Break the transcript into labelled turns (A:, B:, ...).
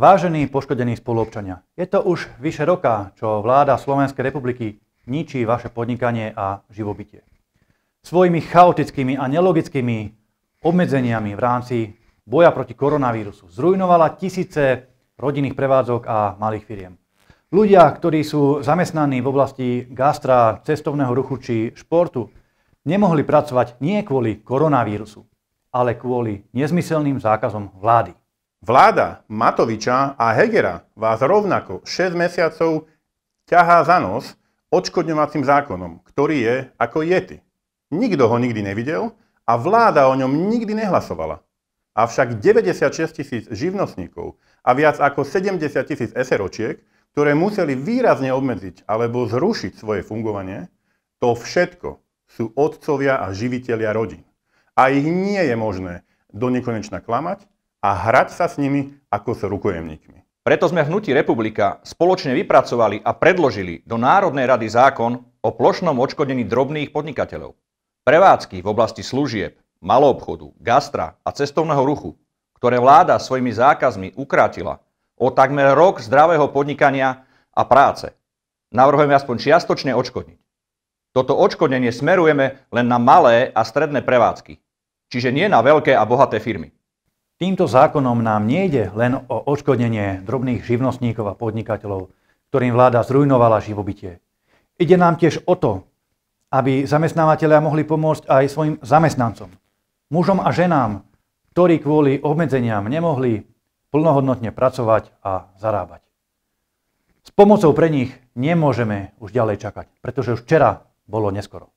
A: Vážení poškodení spoluobčania, je to už vyše roka, čo vláda Slovenskej republiky ničí vaše podnikanie a živobytie. Svojimi chaotickými a nelogickými obmedzeniami v rámci boja proti koronavírusu zrujnovala tisíce rodinných prevádzok a malých firiem. Ľudia, ktorí sú zamestnaní v oblasti gastra, cestovného ruchu či športu, nemohli pracovať nie kvôli
B: koronavírusu, ale kvôli nezmyselným zákazom vlády. Vláda Matoviča a Hegera vás rovnako 6 mesiacov ťahá za nos odškodňovacím zákonom, ktorý je ako jety. Nikto ho nikdy nevidel a vláda o ňom nikdy nehlasovala. Avšak 96 tisíc živnostníkov a viac ako 70 tisíc SROčiek, ktoré museli výrazne obmedziť alebo zrušiť svoje fungovanie, to všetko sú otcovia a živitelia rodín. A ich nie je možné do nekonečna klamať a hrať sa s nimi ako s rukojemníkmi. Preto sme Hnutí Republika spoločne vypracovali a predložili do Národnej
C: rady zákon o plošnom odškodení drobných podnikateľov. Prevádzky v oblasti služieb, maloobchodu, gastra a cestovného ruchu, ktoré vláda svojimi zákazmi ukrátila o takmer rok zdravého podnikania a práce, navrhujeme aspoň čiastočne odškodniť. Toto odškodnenie smerujeme len na malé a stredné prevádzky, čiže nie na veľké a bohaté firmy.
A: Týmto zákonom nám nejde len o odškodnenie drobných živnostníkov a podnikateľov, ktorým vláda zrujnovala živobytie. Ide nám tiež o to, aby zamestnávateľia mohli pomôcť aj svojim zamestnancom, mužom a ženám, ktorí kvôli obmedzeniam nemohli plnohodnotne pracovať a zarábať. S pomocou pre nich nemôžeme už ďalej čakať, pretože už včera bolo neskoro.